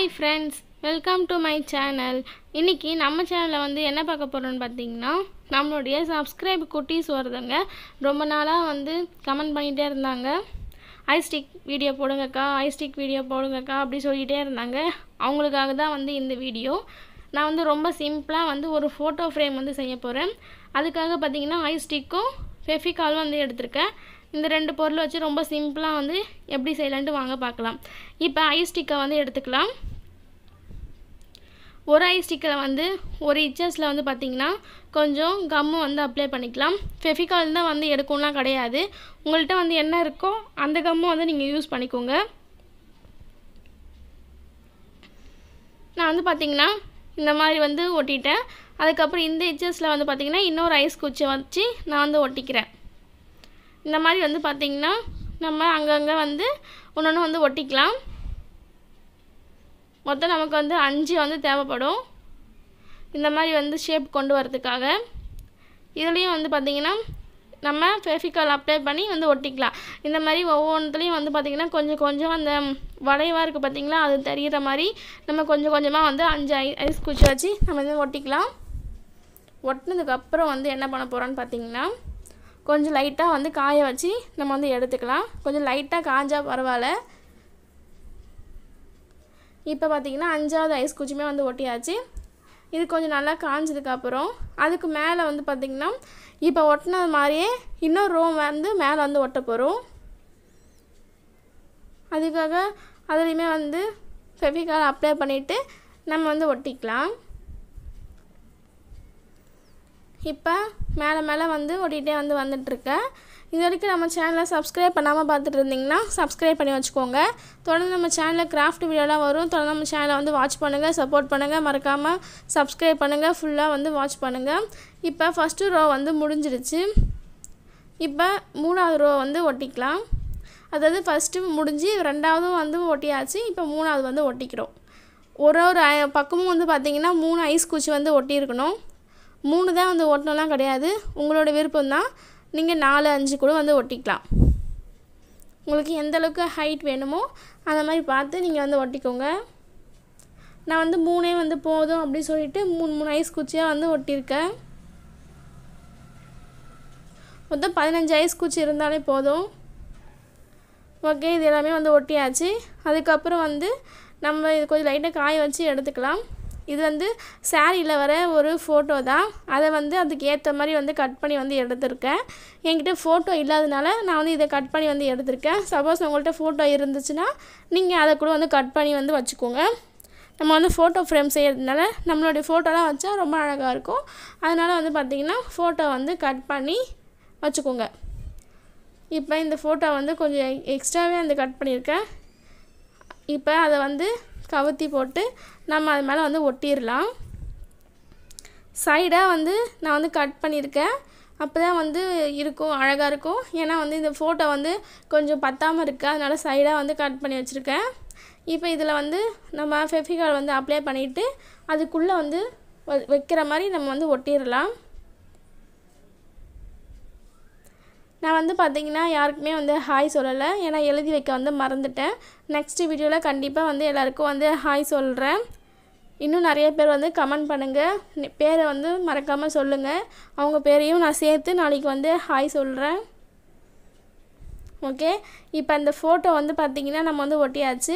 hi friends welcome to my channel இன்றைக்கி நம்ம சேனலில் வந்து என்ன பார்க்க போகிறோன்னு பார்த்தீங்கன்னா நம்மளுடைய சப்ஸ்கிரைப் குட்டீஸ் வருதுங்க ரொம்ப நாளாக வந்து கமெண்ட் பண்ணிகிட்டே இருந்தாங்க ஐஸ்டிக் வீடியோ போடுங்கக்கா ஐஸ்டிக் வீடியோ போடுங்கக்கா அப்படி சொல்லிகிட்டே இருந்தாங்க அவங்களுக்காக தான் வந்து இந்த வீடியோ நான் வந்து ரொம்ப சிம்பிளாக வந்து ஒரு ஃபோட்டோ ஃப்ரேம் வந்து செய்ய போகிறேன் அதுக்காக பார்த்திங்கன்னா ஐஸ்டிக்கும் ஃபெஃபிகாலும் வந்து எடுத்திருக்கேன் இந்த ரெண்டு பொருளை வச்சு ரொம்ப சிம்பிளாக வந்து எப்படி செய்யலான்ட்டு வாங்க பார்க்கலாம் இப்போ ஐஸ் ஸ்டிக்கை வந்து எடுத்துக்கலாம் ஒரு ஐ ஸ்டிக்கில் வந்து ஒரு இச்சஸில் வந்து பார்த்திங்கன்னா கொஞ்சம் கம்மு வந்து அப்ளை பண்ணிக்கலாம் ஃபெஃபிகால் தான் வந்து எடுக்கும்லாம் கிடையாது உங்கள்கிட்ட வந்து என்ன இருக்கோ அந்த கம்மும் வந்து நீங்கள் யூஸ் பண்ணிக்கோங்க நான் வந்து பார்த்திங்கன்னா இந்த மாதிரி வந்து ஒட்டிட்டேன் அதுக்கப்புறம் இந்த இச்சஸில் வந்து பார்த்திங்கன்னா இன்னொரு ஐஸ் குச்சை வச்சு நான் வந்து ஒட்டிக்கிறேன் இந்த மாதிரி வந்து பார்த்திங்கன்னா நம்ம அங்கங்கே வந்து ஒன்று ஒன்று வந்து ஒட்டிக்கலாம் மொத்தம் நமக்கு வந்து அஞ்சு வந்து தேவைப்படும் இந்த மாதிரி வந்து ஷேப் கொண்டு வரதுக்காக இதுலேயும் வந்து பார்த்திங்கன்னா நம்ம ஃபெஃபிக்கால் அப்ளை பண்ணி வந்து ஒட்டிக்கலாம் இந்த மாதிரி ஒவ்வொன்றுத்துலேயும் வந்து பார்த்திங்கன்னா கொஞ்சம் கொஞ்சம் அந்த வளைவாக இருக்குது பார்த்திங்களா அது தெரிகிற மாதிரி நம்ம கொஞ்சம் கொஞ்சமாக வந்து அஞ்சு ஐ ஐஸ் குச்சி வச்சு நம்ம வந்து ஒட்டிக்கலாம் ஒட்டினதுக்கப்புறம் வந்து என்ன பண்ண போகிறோன்னு பார்த்திங்கன்னா கொஞ்சம் லைட்டாக வந்து காய வச்சு நம்ம வந்து எடுத்துக்கலாம் கொஞ்சம் லைட்டாக காஞ்சால் பரவாயில்ல இப்போ பார்த்திங்கன்னா அஞ்சாவது ஐஸ் குச்சியுமே வந்து ஒட்டியாச்சு இது கொஞ்சம் நல்லா காஞ்சதுக்கப்புறம் அதுக்கு மேலே வந்து பார்த்திங்கன்னா இப்போ ஒட்டினது மாதிரியே இன்னொரு ரோம் வந்து மேலே வந்து ஒட்ட போகிறோம் அதுக்காக அதுலேயுமே வந்து ஃபெவிகால் அப்ளை பண்ணிவிட்டு நம்ம வந்து ஒட்டிக்கலாம் இப்போ மேலே மேலே வந்து ஓடிட்டே வந்து வந்துட்டுருக்கேன் இது வரைக்கும் நம்ம சேனலை சப்ஸ்கிரைப் பண்ணாமல் பார்த்துட்டு இருந்தீங்கன்னா சப்ஸ்கிரைப் பண்ணி வச்சுக்கோங்க தொடர்ந்து நம்ம சேனலில் கிராஃப்ட் வீடியோலாம் வரும் தொடர்ந்து நம்ம சேனலை வந்து வாட்ச் பண்ணுங்கள் சப்போர்ட் பண்ணுங்கள் மறக்காமல் சப்ஸ்கிரைப் பண்ணுங்கள் ஃபுல்லாக வந்து வாட்ச் பண்ணுங்கள் இப்போ ஃபஸ்ட்டு ரோ வந்து முடிஞ்சிருச்சு இப்போ மூணாவது ரோ வந்து ஒட்டிக்கலாம் அதாவது ஃபஸ்ட்டு முடிஞ்சு ரெண்டாவதும் வந்து ஒட்டியாச்சு இப்போ மூணாவது வந்து ஒட்டிக்கிறோம் ஒரு ஒரு பக்கமும் வந்து பார்த்திங்கன்னா மூணு ஐஸ் குச்சி வந்து ஒட்டியிருக்கணும் மூணு தான் வந்து ஒட்டணும்லாம் கிடையாது உங்களோட விருப்பம் தான் நீங்கள் நாலு அஞ்சு கூட வந்து ஒட்டிக்கலாம் உங்களுக்கு எந்த அளவுக்கு ஹைட் வேணுமோ அந்த மாதிரி பார்த்து நீங்கள் வந்து ஒட்டிக்கோங்க நான் வந்து மூணே வந்து போதும் அப்படின்னு சொல்லிட்டு மூணு மூணு ஐஸ் குச்சியாக வந்து ஒட்டியிருக்கேன் மொத்தம் பதினஞ்சு ஐஸ் குச்சி இருந்தாலே போதும் ஓகே இது எல்லாமே வந்து ஒட்டியாச்சு அதுக்கப்புறம் வந்து நம்ம இது கொஞ்சம் லைட்டாக காய வச்சு எடுத்துக்கலாம் இது வந்து சாரியில் வர ஒரு ஃபோட்டோ தான் அதை வந்து அதுக்கு ஏற்ற மாதிரி வந்து கட் பண்ணி வந்து எடுத்திருக்கேன் என்கிட்ட ஃபோட்டோ இல்லாதனால நான் வந்து இதை கட் பண்ணி வந்து எடுத்திருக்கேன் சப்போஸ் உங்கள்கிட்ட ஃபோட்டோ இருந்துச்சுன்னா நீங்கள் அதை கூட வந்து கட் பண்ணி வந்து வச்சுக்கோங்க நம்ம வந்து ஃபோட்டோ ஃப்ரேம் செய்கிறதுனால நம்மளுடைய ஃபோட்டோலாம் வச்சால் ரொம்ப அழகாக இருக்கும் அதனால் வந்து பார்த்திங்கன்னா ஃபோட்டோ வந்து கட் பண்ணி வச்சுக்கோங்க இப்போ இந்த ஃபோட்டோ வந்து கொஞ்சம் எக்ஸ்ட்ராவே வந்து கட் பண்ணியிருக்கேன் இப்போ அதை வந்து கவுத்தி போட்டு நம்ம அது மேலே வந்து ஒட்டிடலாம் சைடாக வந்து நான் வந்து கட் பண்ணியிருக்கேன் அப்போ தான் வந்து இருக்கும் அழகாக இருக்கும் ஏன்னா வந்து இந்த ஃபோட்டோ வந்து கொஞ்சம் பத்தாமல் இருக்குது அதனால் சைடாக வந்து கட் பண்ணி வச்சுருக்கேன் இப்போ இதில் வந்து நம்ம ஃபெஃபிகால் வந்து அப்ளை பண்ணிவிட்டு அதுக்குள்ளே வந்து வைக்கிற மாதிரி நம்ம வந்து ஒட்டிடலாம் நான் வந்து பார்த்திங்கன்னா யாருக்குமே வந்து ஹாய் சொல்லலை ஏன்னா எழுதி வைக்க வந்து மறந்துட்டேன் நெக்ஸ்ட் வீடியோவில் கண்டிப்பாக வந்து எல்லாேருக்கும் வந்து ஹாய் சொல்கிறேன் இன்னும் நிறைய பேர் வந்து கமெண்ட் பண்ணுங்கள் பேரை வந்து மறக்காமல் சொல்லுங்கள் அவங்க பேரையும் நான் சேர்த்து நாளைக்கு வந்து ஹாய் சொல்கிறேன் ஓகே இப்போ அந்த ஃபோட்டோ வந்து பார்த்திங்கன்னா நம்ம வந்து ஒட்டியாச்சு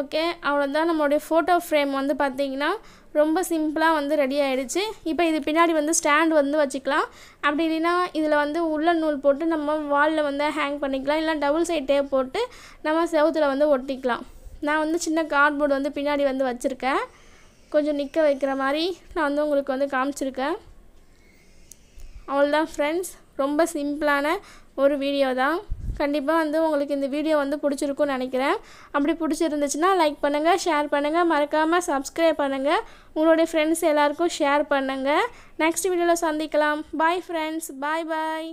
ஓகே அவ்வளோதான் நம்மளுடைய ஃபோட்டோ ஃப்ரேம் வந்து பார்த்தீங்கன்னா ரொம்ப சிம்பிளாக வந்து ரெடி ஆகிடுச்சு இப்போ இது பின்னாடி வந்து ஸ்டாண்ட் வந்து வச்சுக்கலாம் அப்படி இல்லைன்னா இதில் வந்து உள்ள நூல் போட்டு நம்ம வாலில் வந்து ஹேங் பண்ணிக்கலாம் இல்லை டபுள் சைட் டேப் போட்டு நம்ம செவத்தில் வந்து ஒட்டிக்கலாம் நான் வந்து சின்ன கார்ட்போர்டு வந்து பின்னாடி வந்து வச்சுருக்கேன் கொஞ்சம் நிற்க வைக்கிற மாதிரி நான் வந்து உங்களுக்கு வந்து காமிச்சிருக்கேன் அவ்வளோதான் ஃப்ரெண்ட்ஸ் ரொம்ப சிம்பிளான ஒரு வீடியோ தான் கண்டிப்பாக வந்து உங்களுக்கு இந்த வீடியோ வந்து பிடிச்சிருக்கும்னு நினைக்கிறேன் அப்படி பிடிச்சிருந்துச்சுன்னா லைக் பண்ணுங்கள் ஷேர் பண்ணுங்கள் மறக்காமல் சப்ஸ்கிரைப் பண்ணுங்கள் உங்களுடைய ஃப்ரெண்ட்ஸ் எல்லாேருக்கும் ஷேர் பண்ணுங்கள் நெக்ஸ்ட் வீடியோவில் சந்திக்கலாம் பாய் ஃப்ரெண்ட்ஸ் பாய் பாய்